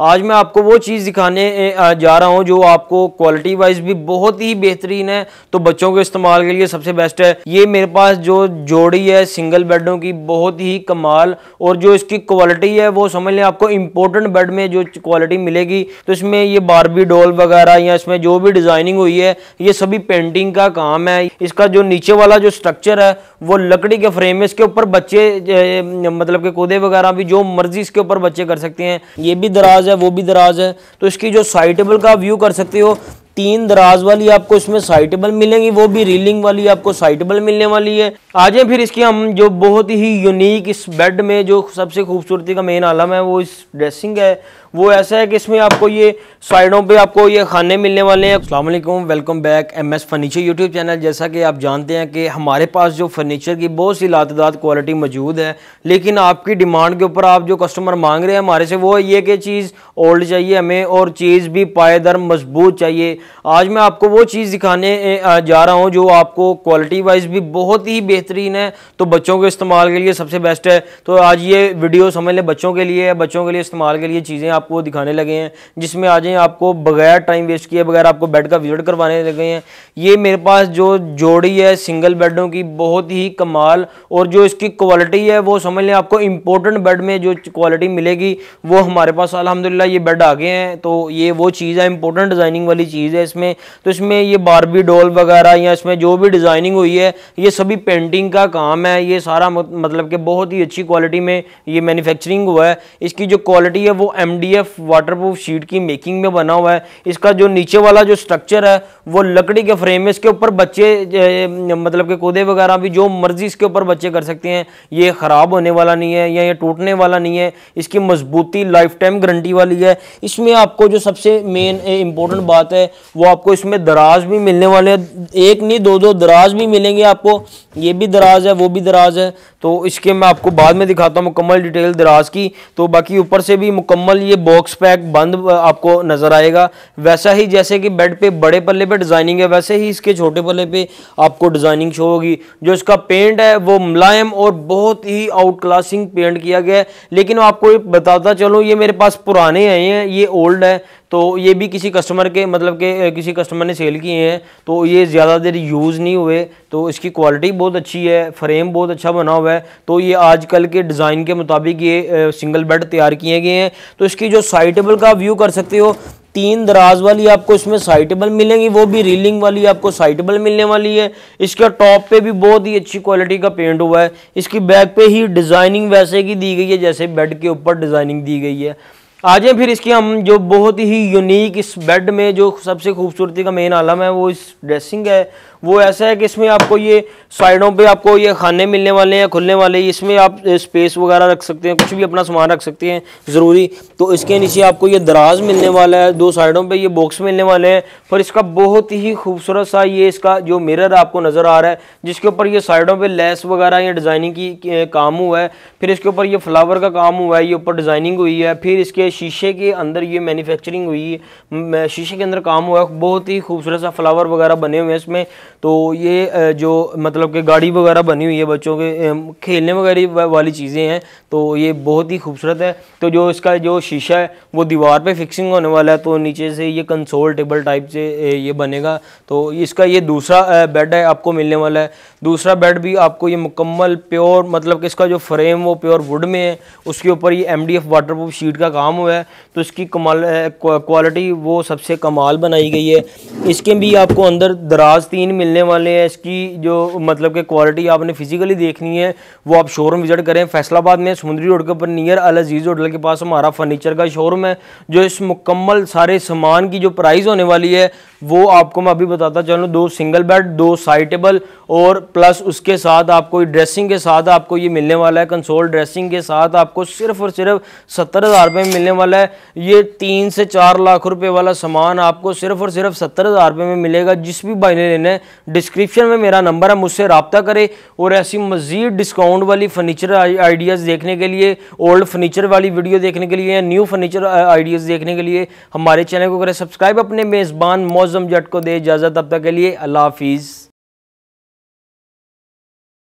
आज मैं आपको वो चीज़ दिखाने जा रहा हूँ जो आपको क्वालिटी वाइज भी बहुत ही बेहतरीन है तो बच्चों के इस्तेमाल के लिए सबसे बेस्ट है ये मेरे पास जो जोड़ी है सिंगल बेडों की बहुत ही कमाल और जो इसकी क्वालिटी है वो समझ लें आपको इम्पोर्टेंट बेड में जो क्वालिटी मिलेगी तो इसमें ये बारबी डॉल वगैरह या इसमें जो भी डिज़ाइनिंग हुई है ये सभी पेंटिंग का काम है इसका जो नीचे वाला जो स्ट्रक्चर है वो लकड़ी के फ्रेम है इसके ऊपर बच्चे मतलब के कोदे वगैरह भी जो मर्जी इसके ऊपर बच्चे कर सकते हैं ये भी दराज है वो भी दराज है तो इसकी जो साइटेबल का व्यू कर सकते हो तीन दराज वाली आपको इसमें साइटेबल मिलेंगी वो भी रीलिंग वाली आपको साइटेबल मिलने वाली है आज फिर इसकी हम जो बहुत ही यूनिक इस बेड में जो सबसे खूबसूरती का मेन आलम है वो इस ड्रेसिंग है वो ऐसा है कि इसमें आपको ये साइडों पे आपको ये खाने मिलने वाले हैं वालेकुम welcome back M S furniture YouTube channel जैसा कि आप जानते हैं कि हमारे पास जो फर्नीचर की बहुत सी लातदाद क्वालिटी मौजूद है लेकिन आपकी डिमांड के ऊपर आप जो कस्टमर मांग रहे हैं हमारे से वो ये कि चीज़ ओल्ड चाहिए हमें और चीज़ भी पायदर मजबूत चाहिए आज मैं आपको वो चीज़ दिखाने जा रहा हूँ जो आपको क्वालिटी वाइज भी बहुत ही बेहतरीन है तो बच्चों के इस्तेमाल के लिए सबसे बेस्ट है तो आज ये वीडियो समझ लें बच्चों के लिए बच्चों के लिए इस्तेमाल के लिए चीज़ें आप आपको दिखाने लगे हैं जिसमें आज आपको बगैर टाइम वेस्ट किए बगैर आपको बेड का विजिट करवाने लगे हैं ये मेरे पास जो जोड़ी है सिंगल बेडों की बहुत ही कमाल और जो इसकी क्वालिटी है वो समझ लें आपको इम्पोर्टेंट बेड में जो क्वालिटी मिलेगी वो हमारे पास अलहमदिल्ला ये बेड आ गए हैं तो ये वो चीज़ है इंपॉर्टेंट डिज़ाइनिंग वाली चीज़ है इसमें तो इसमें ये बारबी डॉल वगैरह या इसमें जो भी डिज़ाइनिंग हुई है ये सभी पेंटिंग का काम है ये सारा मतलब कि बहुत ही अच्छी क्वालिटी में ये मैन्युफैक्चरिंग हुआ है इसकी जो क्वालिटी है वो M D PVF waterproof sheet की मेकिंग में बना हुआ है इसका जो नीचे वाला जो स्ट्रक्चर है वो लकड़ी के फ्रेम है इसके ऊपर बच्चे मतलब के कोदे वगैरह भी जो मर्जी इसके ऊपर बच्चे कर सकते हैं ये ख़राब होने वाला नहीं है या ये टूटने वाला नहीं है इसकी मजबूती लाइफ टाइम गारंटी वाली है इसमें आपको जो सबसे मेन इंपॉर्टेंट बात है वो आपको इसमें दराज भी मिलने वाले हैं एक नहीं दो दो दराज भी मिलेंगे आपको ये भी दराज है वो भी दराज है तो इसके मैं आपको बाद में दिखाता हूँ मुकम्मल डिटेल दराज की तो बाकी ऊपर से भी मुकम्मल ये बॉक्स पैक बंद आपको नज़र आएगा वैसा ही जैसे कि बेड पे बड़े पल्ले पे डिज़ाइनिंग है वैसे ही इसके छोटे पल्ले पे आपको डिज़ाइनिंग शो होगी जो इसका पेंट है वो मुलायम और बहुत ही आउट क्लासिंग पेंट किया गया है लेकिन आपको बताता चलो ये मेरे पास पुराने आए हैं ये ओल्ड है तो ये भी किसी कस्टमर के मतलब के किसी कस्टमर ने सेल किए हैं तो ये ज़्यादा देर यूज़ नहीं हुए तो इसकी क्वालिटी बहुत अच्छी है फ्रेम बहुत अच्छा बना हुआ है तो ये आजकल के डिज़ाइन के मुताबिक ये सिंगल बेड तैयार किए गए हैं तो इसकी जो साइड टेबल का व्यू कर सकते हो तीन दराज वाली आपको इसमें साइटेबल मिलेंगी वो भी रीलिंग वाली आपको साइटेबल मिलने वाली है इसके टॉप पे भी बहुत ही अच्छी क्वालिटी का पेंट हुआ है इसकी बैक पे ही डिज़ाइनिंग वैसे की दी गई है जैसे बेड के ऊपर डिज़ाइनिंग दी गई है आज फिर इसकी हम जो बहुत ही यूनिक इस बेड में जो सबसे खूबसूरती का मेन आलम है वो इस ड्रेसिंग है वो ऐसा है कि इसमें आपको ये साइडों पे आपको ये खाने मिलने वाले हैं खुलने वाले इसमें आप स्पेस वगैरह रख सकते हैं कुछ भी अपना सामान रख सकते हैं ज़रूरी तो इसके नीचे आपको ये दराज मिलने वाला है दो साइडों पर ये बॉक्स मिलने वाले हैं पर इसका बहुत ही खूबसूरत सा ये इसका जो मिरर आपको नज़र आ रहा है जिसके ऊपर ये साइडों पर लेस वगैरह या डिज़ाइनिंग की काम हुआ है फिर इसके ऊपर ये फ्लावर का काम हुआ है ये ऊपर डिज़ाइनिंग हुई है फिर इसके शीशे के अंदर ये मैन्युफैक्चरिंग हुई है शीशे के अंदर काम हुआ है बहुत ही खूबसूरत सा फ्लावर वगैरह बने हुए हैं इसमें तो ये जो मतलब कि गाड़ी वगैरह बनी हुई है बच्चों के खेलने वगैरह वाली चीज़ें हैं तो ये बहुत ही खूबसूरत है तो जो इसका जो शीशा है वो दीवार पे फिक्सिंग होने वाला है तो नीचे से ये कंसोल टेबल टाइप से ये बनेगा तो इसका ये दूसरा बेड है आपको मिलने वाला है दूसरा बेड भी आपको ये मुकम्मल प्योर मतलब कि इसका जो फ्रेम वो प्योर वुड में है उसके ऊपर ये M D F water proof sheet का काम हुआ है तो इसकी कमाल क्वालिटी वो सबसे कमाल बनाई गई है इसके भी आपको अंदर दराज तीन मिल मिलने वाले हैं इसकी जो मतलब के क्वालिटी आपने फिजिकली देखनी है वो आप शोरूम विजिट करें फैसलाबाद में समुद्री रोड के ऊपर नियर अल अजीज़ होटल के पास हमारा फर्नीचर का शोरूम है जो इस मुकम्मल सारे सामान की जो प्राइस होने वाली है वो आपको मैं अभी बताता चलूँ दो सिंगल बेड दो साइड टेबल और प्लस उसके साथ आपको ड्रेसिंग के साथ आपको ये मिलने वाला है कंसोल ड्रेसिंग के साथ आपको सिर्फ और सिर्फ सत्तर हज़ार रुपये में मिलने वाला है ये तीन से चार लाख रुपये वाला सामान आपको सिर्फ और सिर्फ सत्तर हज़ार रुपये में मिलेगा जिस भी भाई ने लेना है डिस्क्रिप्शन में मेरा नंबर है मुझसे रबता करें और ऐसी मज़ीद डिस्काउंट वाली फर्नीचर आइडियाज़ देखने के लिए ओल्ड फर्नीचर वाली वीडियो देखने के लिए या न्यू फर्नीचर आइडियाज़ देखने के लिए हमारे चैनल को करें सब्सक्राइब अपने मेज़बान मौज आजम जट को दे इजाज़त अब तक के लिए अल्लाह हाफिज़